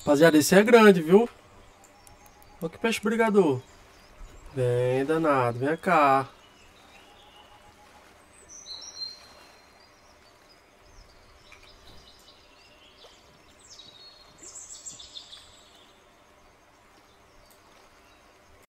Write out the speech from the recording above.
Rapaziada, esse é grande, viu? Olha que peixe brigador. Vem danado, vem cá.